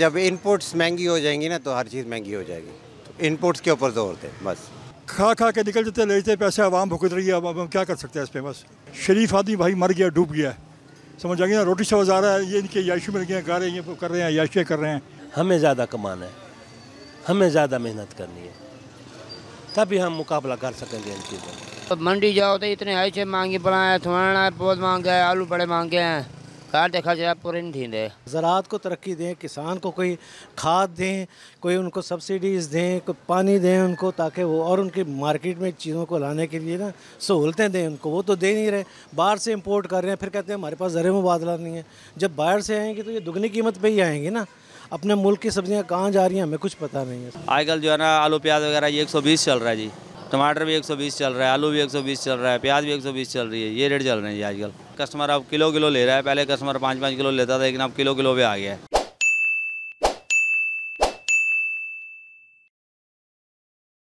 जब इनपुट्स महंगी हो जाएंगी ना तो हर चीज़ महंगी हो जाएगी तो इनपुट्स के ऊपर जोर थे बस खा खा के निकल जाते लेते पैसे आवाम भुगत रही है अब हम क्या कर सकते हैं इस पर बस शरीफ आदमी भाई मर गया डूब गया समझ आ गया रोटी से रहा है ये इनके याशी मिल गए गा रहे ये कर रहे हैं याशियाँ कर रहे हैं हमें ज़्यादा कमाना है हमें ज़्यादा मेहनत करनी है तभी हम मुकाबला कर सकेंगे इन चीज़ों मंडी जाओ तो इतने ऐसे मांगे पड़ा थोड़ा बहुत मांगे आलू बड़े मांगे हैं हाँ देखा जाए पूरे नहीं दें ज़रात को तरक्की दें किसान को कोई खाद दें कोई उनको सब्सिडीज़ दें कोई पानी दें उनको ताकि वो और उनकी मार्केट में चीज़ों को लाने के लिए ना सहूलतें दें उनको वो तो दे नहीं रहे बाहर से इम्पोर्ट कर रहे हैं फिर कहते हैं हमारे पास ज़र मुबादला नहीं है जब बाहर से आएंगे तो ये दुगनी कीमत पर ही आएंगे ना अपने मुल्क की सब्ज़ियाँ कहाँ जा रही हैं हमें कुछ पता नहीं है आजकल जो है ना आलू प्याज वगैरह ये एक चल रहा है जी टमाटर भी 120 चल रहा है आलू भी 120 चल रहा है प्याज भी 120 चल रही है ये रेट चल रहे हैं आजकल कस्टमर अब किलो किलो ले रहा है पहले कस्टमर पाँच पाँच किलो लेता था लेकिन अब किलो किलो पे आ गया है